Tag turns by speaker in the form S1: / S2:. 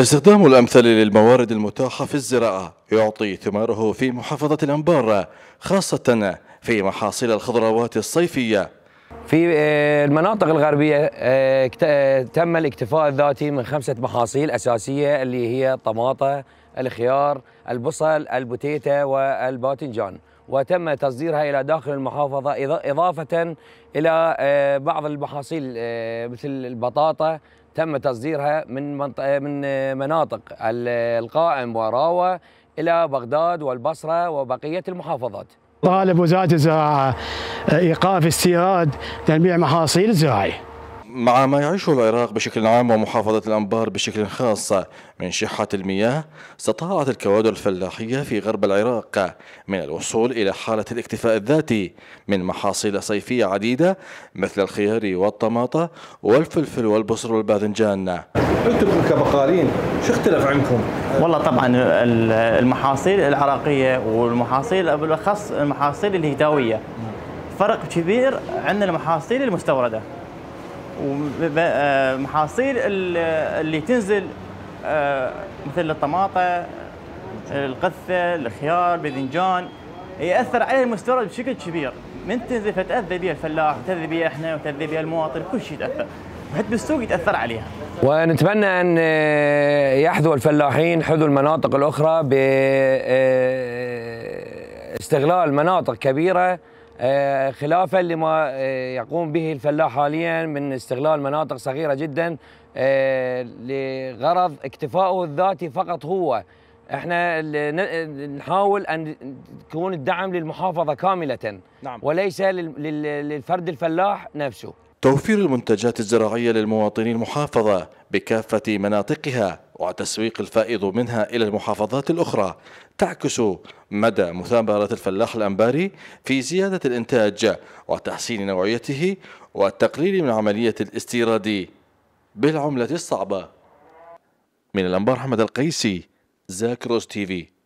S1: استخدام الأمثل للموارد المتاحة في الزراعة يعطي ثماره في محافظة
S2: الأنبار خاصة في محاصيل الخضروات الصيفية في آه، المناطق الغربية آه، آه، تم الاكتفاء الذاتي من خمسة محاصيل أساسية اللي هي الطماطة، الخيار، البصل، البوتيتا والباذنجان وتم تصديرها إلى داخل المحافظة إضافة إلى آه، بعض المحاصيل آه، مثل البطاطا تم تصديرها من آه، من مناطق القائم وراوة إلى بغداد والبصرة وبقية المحافظات
S3: طالب وزارة الزراعة إيقاف استيراد تنبيع محاصيل زراعية.
S1: مع ما يعيشه العراق بشكل عام ومحافظة الأنبار بشكل خاص من شحة المياه استطاعت الكوادر الفلاحية في غرب العراق من الوصول إلى حالة الاكتفاء الذاتي من محاصيل صيفية عديدة مثل الخيار والطماطة والفلفل والبصل والباذنجان أنتم كبقالين
S3: شو اختلف عنكم؟ والله طبعا المحاصيل العراقية والمحاصيل بالأخص المحاصيل الهداوية فرق كبير عندنا المحاصيل المستورده ومحاصيل اللي تنزل آه، مثل الطماطة القثة الخيار الباذنجان يأثر على المستورد بشكل كبير من تنزل فتأذى بها الفلاح وتأذى بها احنا وتأذى بها المواطن كل شيء يتأثر حتى بالسوق يتاثر عليها.
S2: ونتمنى ان آه، يحذو الفلاحين حذو المناطق الاخرى باستغلال آه، مناطق كبيره آه، خلافا لما آه، يقوم به الفلاح حاليا من استغلال مناطق صغيره جدا آه، لغرض اكتفائه الذاتي فقط هو احنا نحاول ان يكون الدعم للمحافظه كامله نعم. وليس للفرد الفلاح نفسه
S1: توفير المنتجات الزراعيه للمواطنين المحافظه بكافه مناطقها وتسويق الفائض منها إلى المحافظات الأخرى تعكس مدى مثابرة الفلاح الأنباري في زيادة الإنتاج وتحسين نوعيته والتقليل من عملية الاستيراد بالعملة الصعبة من الأنبار حمد القيسي زاكروس في